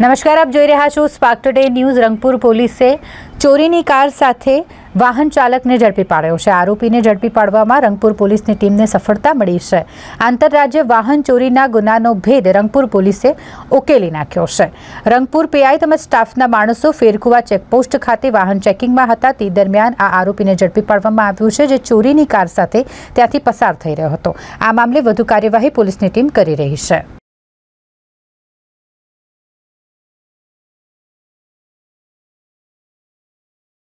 નમસ્કાર, આપ જોઈ રહ્યા છો સ્પાર્કટડે ન્યૂઝ રંગપુર પોલીસ સે ચોરીની કાર સાથે વાહન ચાલકને જડપી પાડ્યો છે. આરોપીને જડપી પાડવામાં રંગપુર પોલીસની ટીમને સફળતા મળી છે. આંતરરાષ્ટ્રીય વાહન ચોરીના ગુનાનો ભેદ રંગપુર પોલીસે ઉકેલી નાખ્યો છે. રંગપુર પીઆઈ તમારું સ્ટાફના માણસો ફેરકુવા ચેકપોસ્ટ ખાતે વાહન ચેકિંગમાં હતા તે દરમિયાન આ આરોપીને જડપી પાડવામાં આવ્યો છે જે ચોરીની કાર સાથે ત્યાંથી પસાર થઈ રહ્યો હતો. આ મામલે વધુ કાર્યવાહી પોલીસની ટીમ કરી રહી છે.